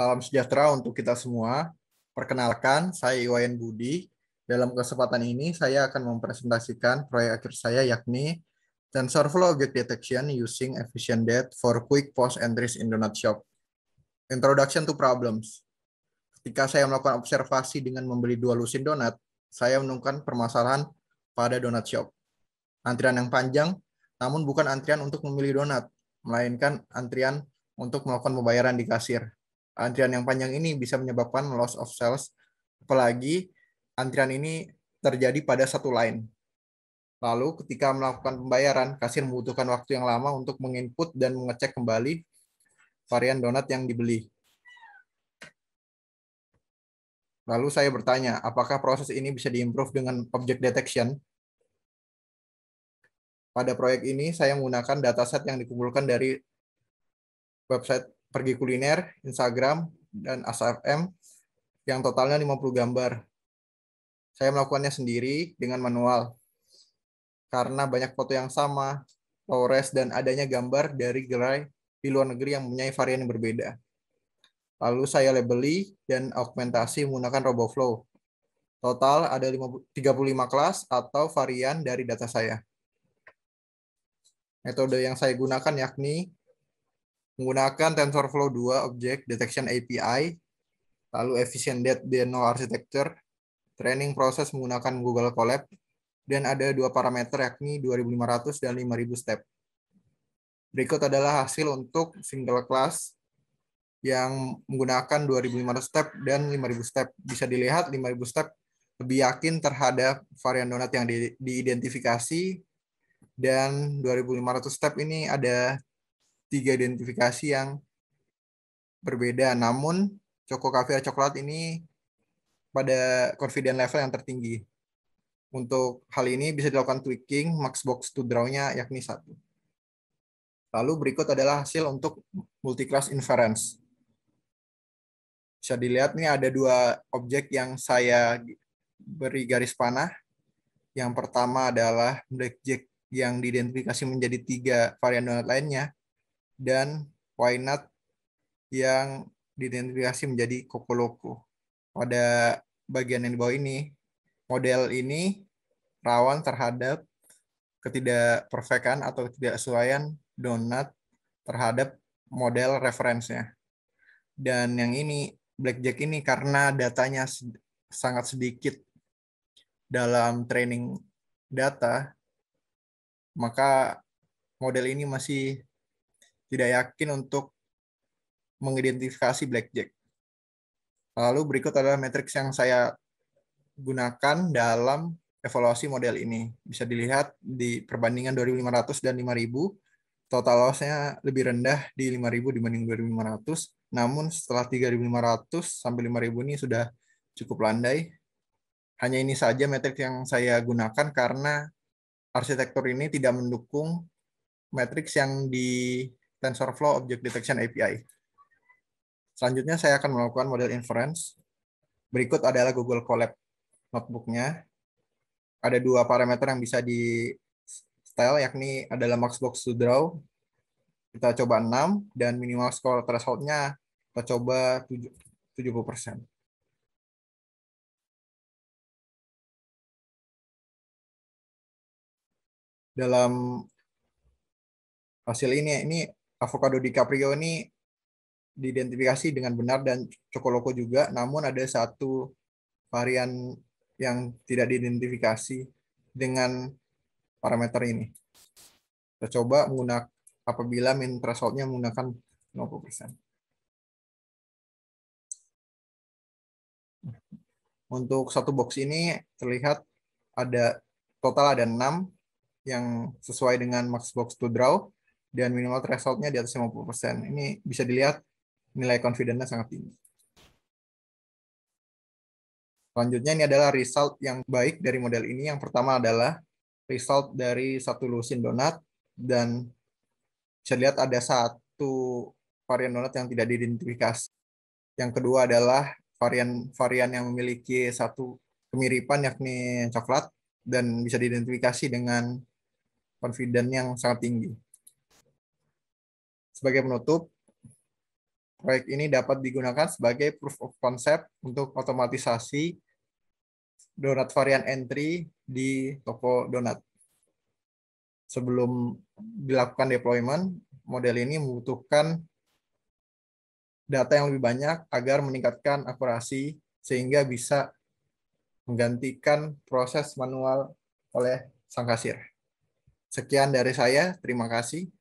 Salam sejahtera untuk kita semua. Perkenalkan, saya Iwayan Budi. Dalam kesempatan ini, saya akan mempresentasikan proyek akhir saya yakni Tensorflow Flow Object Detection Using Efficient Depth for Quick Post Entries in Donut Shop. Introduction to Problems. Ketika saya melakukan observasi dengan membeli dua lusin donat, saya menemukan permasalahan pada donat shop. Antrian yang panjang, namun bukan antrian untuk memilih donat, melainkan antrian untuk melakukan pembayaran di kasir antrian yang panjang ini bisa menyebabkan loss of sales, apalagi antrian ini terjadi pada satu line. Lalu ketika melakukan pembayaran, kasir membutuhkan waktu yang lama untuk menginput dan mengecek kembali varian donat yang dibeli. Lalu saya bertanya, apakah proses ini bisa diimprove dengan object detection? Pada proyek ini, saya menggunakan dataset yang dikumpulkan dari website pergi kuliner, Instagram, dan ASFM yang totalnya 50 gambar. Saya melakukannya sendiri dengan manual. Karena banyak foto yang sama, flores dan adanya gambar dari gerai di luar negeri yang mempunyai varian yang berbeda. Lalu saya labeli dan augmentasi menggunakan RoboFlow. Total ada 35 kelas atau varian dari data saya. Metode yang saya gunakan yakni menggunakan TensorFlow 2 Object Detection API, lalu Efficient DNO Architecture, training proses menggunakan Google Colab, dan ada dua parameter yakni 2500 dan 5000 step. Berikut adalah hasil untuk single class yang menggunakan 2500 step dan 5000 step. Bisa dilihat 5000 step lebih yakin terhadap varian donat yang di, diidentifikasi dan 2500 step ini ada tiga identifikasi yang berbeda. Namun, Choco Cafe Coklat ini pada confident level yang tertinggi. Untuk hal ini bisa dilakukan tweaking max box to draw-nya yakni satu. Lalu berikut adalah hasil untuk multi-class inference. Bisa dilihat nih ada dua objek yang saya beri garis panah. Yang pertama adalah blackjack yang diidentifikasi menjadi tiga varian donat lainnya dan not yang diidentifikasi menjadi Kokoloko. Pada bagian yang di bawah ini, model ini rawan terhadap ketidakperfekan atau ketidaksesuaian donat terhadap model referensinya. Dan yang ini, Blackjack ini karena datanya sangat sedikit dalam training data, maka model ini masih tidak yakin untuk mengidentifikasi blackjack. Lalu berikut adalah matriks yang saya gunakan dalam evaluasi model ini. Bisa dilihat di perbandingan 2500 dan 5000, total loss-nya lebih rendah di 5000 dibanding 2500. Namun setelah 3500 sampai 5000 ini sudah cukup landai. Hanya ini saja metrik yang saya gunakan karena arsitektur ini tidak mendukung matriks yang di TensorFlow Object Detection API. Selanjutnya saya akan melakukan model inference. Berikut adalah Google Colab notebooknya. Ada dua parameter yang bisa di style, yakni adalah max to draw. Kita coba 6, dan minimal score threshold-nya kita coba 70%. Dalam hasil ini ini Avocado DiCaprio ini diidentifikasi dengan benar dan Cokoloko juga, namun ada satu varian yang tidak diidentifikasi dengan parameter ini. Kita coba menggunakan apabila min threshold-nya menggunakan 0%. Untuk satu box ini terlihat ada total ada 6 yang sesuai dengan max box to draw dan minimal thresholdnya di atas 50%. Ini bisa dilihat nilai confidence-nya sangat tinggi. Selanjutnya ini adalah result yang baik dari model ini. Yang pertama adalah result dari satu lusin donat dan bisa dilihat ada satu varian donat yang tidak diidentifikasi. Yang kedua adalah varian-varian yang memiliki satu kemiripan yakni coklat dan bisa diidentifikasi dengan confident yang sangat tinggi. Sebagai penutup, proyek ini dapat digunakan sebagai proof of concept untuk otomatisasi donat varian entry di toko donat. Sebelum dilakukan deployment, model ini membutuhkan data yang lebih banyak agar meningkatkan akurasi sehingga bisa menggantikan proses manual oleh sang kasir. Sekian dari saya, terima kasih.